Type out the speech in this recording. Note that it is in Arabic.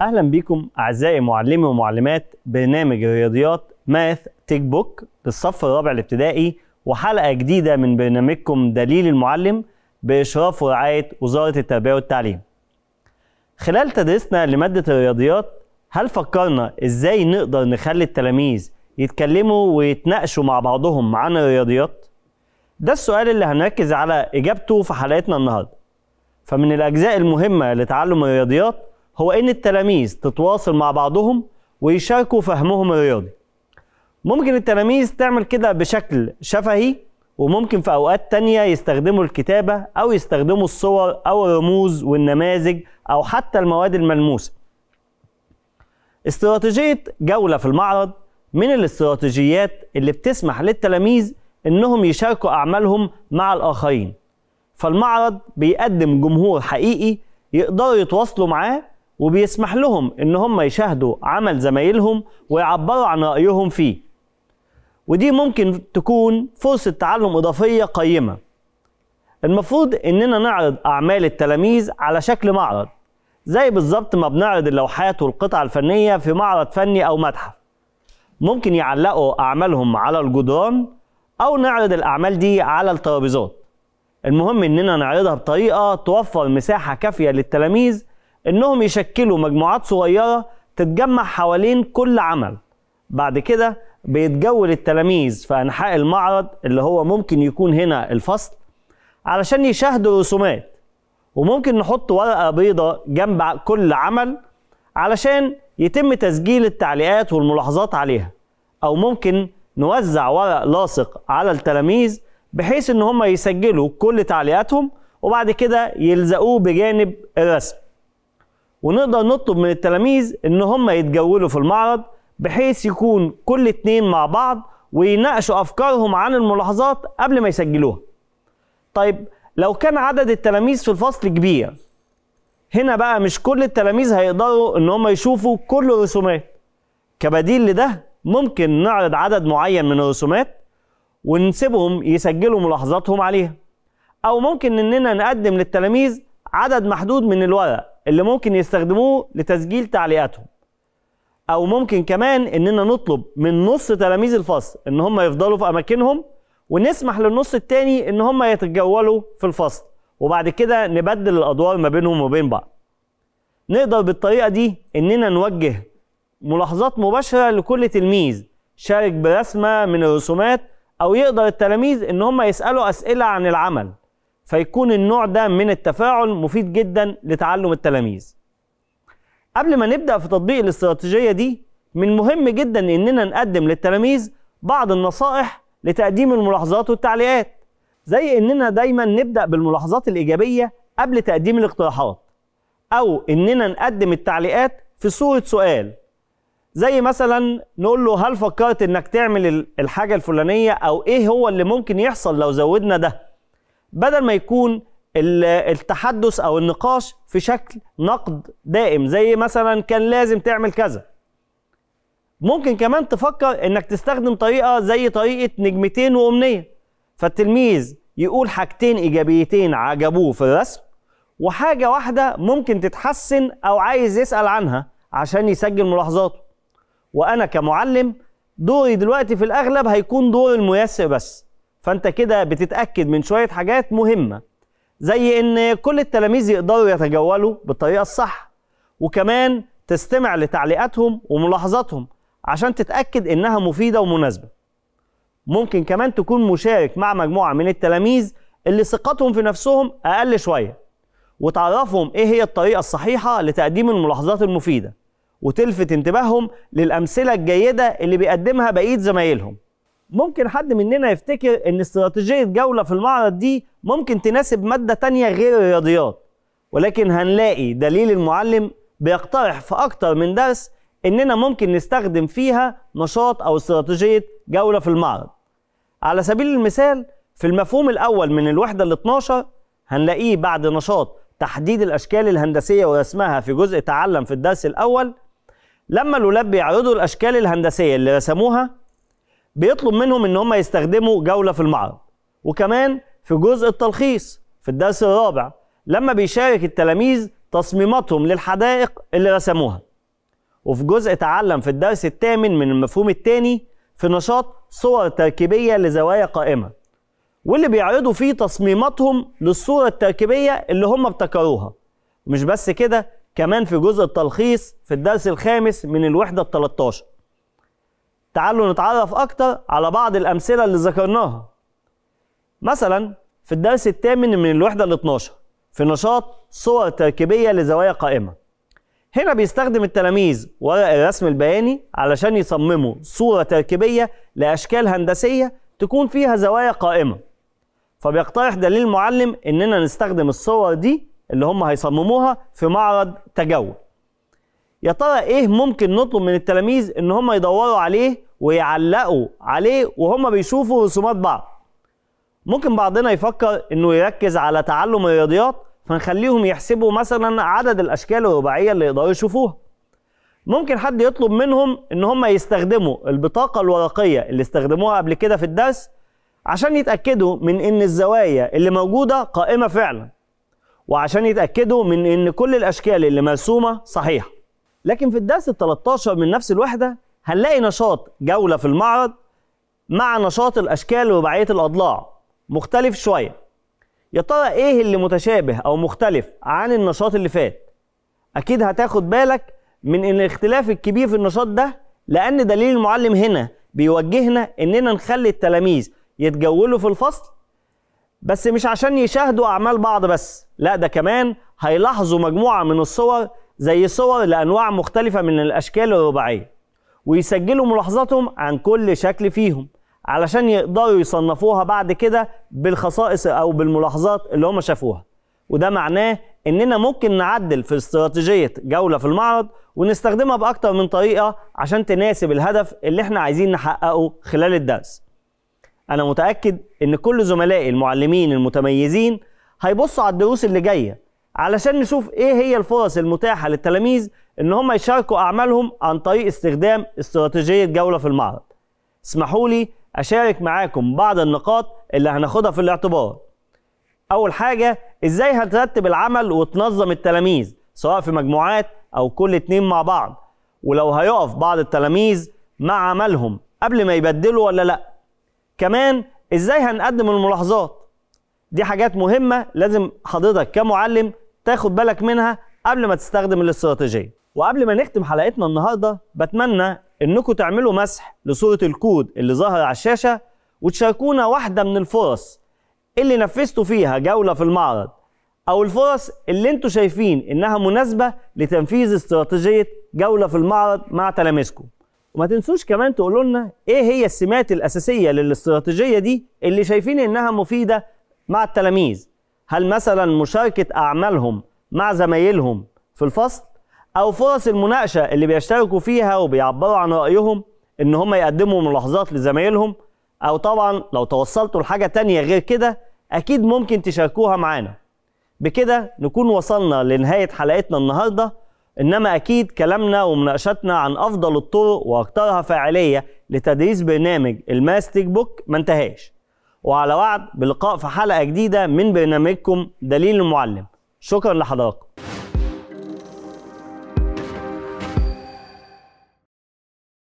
اهلا بيكم اعزائي معلمي ومعلمات برنامج الرياضيات ماث تيك بوك للصف الرابع الابتدائي وحلقه جديده من برنامجكم دليل المعلم باشراف ورعايه وزاره التربيه والتعليم. خلال تدريسنا لماده الرياضيات هل فكرنا ازاي نقدر نخلي التلاميذ يتكلموا ويتناقشوا مع بعضهم عن الرياضيات؟ ده السؤال اللي هنركز على اجابته في حلقتنا النهارده. فمن الاجزاء المهمه لتعلم الرياضيات هو إن التلاميذ تتواصل مع بعضهم ويشاركوا فهمهم الرياضي ممكن التلاميذ تعمل كده بشكل شفهي وممكن في أوقات تانية يستخدموا الكتابة أو يستخدموا الصور أو الرموز والنماذج أو حتى المواد الملموسة استراتيجية جولة في المعرض من الاستراتيجيات اللي بتسمح للتلاميذ إنهم يشاركوا أعمالهم مع الآخرين فالمعرض بيقدم جمهور حقيقي يقدروا يتواصلوا معاه وبيسمح لهم ان هم يشاهدوا عمل زمايلهم ويعبروا عن رايهم فيه ودي ممكن تكون فرصه تعلم اضافيه قيمه المفروض اننا نعرض اعمال التلاميذ على شكل معرض زي بالظبط ما بنعرض اللوحات والقطع الفنيه في معرض فني او متحف ممكن يعلقوا اعمالهم على الجدران او نعرض الاعمال دي على الترابيزات المهم اننا نعرضها بطريقه توفر مساحه كافيه للتلاميذ انهم يشكلوا مجموعات صغيره تتجمع حوالين كل عمل بعد كده بيتجول التلاميذ في انحاء المعرض اللي هو ممكن يكون هنا الفصل علشان يشاهدوا رسومات وممكن نحط ورقه بيضاء جنب كل عمل علشان يتم تسجيل التعليقات والملاحظات عليها او ممكن نوزع ورق لاصق على التلاميذ بحيث ان هم يسجلوا كل تعليقاتهم وبعد كده يلزقوه بجانب الرسم ونقدر نطلب من التلاميذ ان هم يتجولوا في المعرض بحيث يكون كل اتنين مع بعض ويناقشوا افكارهم عن الملاحظات قبل ما يسجلوها طيب لو كان عدد التلاميذ في الفصل كبير هنا بقى مش كل التلاميذ هيقدروا ان هم يشوفوا كل الرسومات كبديل لده ممكن نعرض عدد معين من الرسومات ونسيبهم يسجلوا ملاحظاتهم عليها او ممكن اننا نقدم للتلاميذ عدد محدود من الورق اللي ممكن يستخدموه لتسجيل تعليقاتهم او ممكن كمان اننا نطلب من نص تلاميذ الفصل ان هم يفضلوا في اماكنهم ونسمح للنص التاني ان هم يتجولوا في الفصل وبعد كده نبدل الادوار ما بينهم وبين بعض نقدر بالطريقه دي اننا نوجه ملاحظات مباشره لكل تلميذ شارك برسمه من الرسومات او يقدر التلاميذ ان هم يسالوا اسئله عن العمل فيكون النوع ده من التفاعل مفيد جدا لتعلم التلاميذ قبل ما نبدأ في تطبيق الاستراتيجية دي من مهم جدا إننا نقدم للتلاميذ بعض النصائح لتقديم الملاحظات والتعليقات زي إننا دايما نبدأ بالملاحظات الإيجابية قبل تقديم الاقتراحات أو إننا نقدم التعليقات في صورة سؤال زي مثلا نقول له هل فكرت إنك تعمل الحاجة الفلانية أو إيه هو اللي ممكن يحصل لو زودنا ده بدل ما يكون التحدث او النقاش في شكل نقد دائم زي مثلا كان لازم تعمل كذا ممكن كمان تفكر انك تستخدم طريقه زي طريقه نجمتين وامنيه فالتلميذ يقول حاجتين ايجابيتين عجبوه في الرسم وحاجه واحده ممكن تتحسن او عايز يسال عنها عشان يسجل ملاحظاته وانا كمعلم دوري دلوقتي في الاغلب هيكون دور الميسر بس فانت كده بتتاكد من شويه حاجات مهمه زي ان كل التلاميذ يقدروا يتجولوا بالطريقه الصح وكمان تستمع لتعليقاتهم وملاحظاتهم عشان تتاكد انها مفيده ومناسبه ممكن كمان تكون مشارك مع مجموعه من التلاميذ اللي ثقتهم في نفسهم اقل شويه وتعرفهم ايه هي الطريقه الصحيحه لتقديم الملاحظات المفيده وتلفت انتباههم للامثله الجيده اللي بيقدمها بقيه زمايلهم ممكن حد مننا يفتكر ان استراتيجية جولة في المعرض دي ممكن تناسب مادة تانية غير الرياضيات ولكن هنلاقي دليل المعلم بيقترح في أكتر من درس إننا ممكن نستخدم فيها نشاط أو استراتيجية جولة في المعرض. على سبيل المثال في المفهوم الأول من الوحدة ال 12 هنلاقيه بعد نشاط تحديد الأشكال الهندسية ورسمها في جزء تعلم في الدرس الأول لما الولاد بيعرضوا الأشكال الهندسية اللي رسموها بيطلب منهم ان هم يستخدموا جوله في المعرض وكمان في جزء التلخيص في الدرس الرابع لما بيشارك التلاميذ تصميماتهم للحدائق اللي رسموها وفي جزء تعلم في الدرس الثامن من المفهوم الثاني في نشاط صور تركيبية لزوايا قائمة واللي بيعرضوا فيه تصميماتهم للصورة التركيبية اللي هم ابتكروها مش بس كده كمان في جزء التلخيص في الدرس الخامس من الوحدة ال 13 تعالوا نتعرف أكتر على بعض الأمثلة اللي ذكرناها مثلا في الدرس الثامن من الوحدة ال 12 في نشاط صور تركيبية لزوايا قائمة هنا بيستخدم التلاميذ ورق الرسم البياني علشان يصمموا صورة تركيبية لأشكال هندسية تكون فيها زوايا قائمة فبيقترح دليل المعلم إننا نستخدم الصور دي اللي هم هيصمموها في معرض تجول يا ترى ايه ممكن نطلب من التلاميذ ان هم يدوروا عليه ويعلقوا عليه وهم بيشوفوا رسومات بعض ممكن بعضنا يفكر انه يركز على تعلم الرياضيات فنخليهم يحسبوا مثلا عدد الاشكال الرباعيه اللي يقدروا يشوفوها ممكن حد يطلب منهم ان هم يستخدموا البطاقه الورقيه اللي استخدموها قبل كده في الدرس عشان يتاكدوا من ان الزوايا اللي موجوده قائمه فعلا وعشان يتاكدوا من ان كل الاشكال اللي مرسومه صحيحه لكن في الدرس ال 13 من نفس الوحده هنلاقي نشاط جوله في المعرض مع نشاط الاشكال ورباعيه الاضلاع مختلف شويه يا ترى ايه اللي متشابه او مختلف عن النشاط اللي فات اكيد هتاخد بالك من ان الاختلاف الكبير في النشاط ده لان دليل المعلم هنا بيوجهنا اننا نخلي التلاميذ يتجولوا في الفصل بس مش عشان يشاهدوا اعمال بعض بس لا ده كمان هيلاحظوا مجموعه من الصور زي صور لأنواع مختلفة من الأشكال الرباعية ويسجلوا ملاحظاتهم عن كل شكل فيهم علشان يقدروا يصنفوها بعد كده بالخصائص أو بالملاحظات اللي هم شافوها وده معناه إننا ممكن نعدل في استراتيجية جولة في المعرض ونستخدمها بأكتر من طريقة عشان تناسب الهدف اللي احنا عايزين نحققه خلال الدرس أنا متأكد إن كل زملائي المعلمين المتميزين هيبصوا على الدروس اللي جايه علشان نشوف ايه هي الفرص المتاحه للتلاميذ ان هم يشاركوا اعمالهم عن طريق استخدام استراتيجيه جوله في المعرض. اسمحوا لي اشارك معاكم بعض النقاط اللي هناخدها في الاعتبار. اول حاجه ازاي هترتب العمل وتنظم التلاميذ سواء في مجموعات او كل اتنين مع بعض ولو هيقف بعض التلاميذ مع عملهم قبل ما يبدلوا ولا لا. كمان ازاي هنقدم الملاحظات دي حاجات مهمه لازم حضرتك كمعلم تاخد بالك منها قبل ما تستخدم الاستراتيجيه وقبل ما نختم حلقتنا النهارده بتمنى انكم تعملوا مسح لصوره الكود اللي ظاهر على الشاشه وتشاركونا واحده من الفرص اللي نفذتوا فيها جوله في المعرض او الفرص اللي انتوا شايفين انها مناسبه لتنفيذ استراتيجيه جوله في المعرض مع تلاميذكم وما تنسوش كمان تقولوا لنا ايه هي السمات الاساسيه للاستراتيجيه دي اللي شايفين انها مفيده مع التلاميذ هل مثلا مشاركة أعمالهم مع زمايلهم في الفصل أو فرص المناقشة اللي بيشتركوا فيها وبيعبروا عن رأيهم إن هم يقدموا ملاحظات لزمايلهم أو طبعا لو توصلتوا لحاجة تانية غير كده أكيد ممكن تشاركوها معانا بكده نكون وصلنا لنهاية حلقتنا النهاردة إنما أكيد كلامنا ومناقشتنا عن أفضل الطرق وأكثرها فاعلية لتدريس برنامج الماستيك بوك ما انتهاش وعلى وعد بلقاء في حلقه جديده من برنامجكم دليل المعلم شكرا لحضراتكم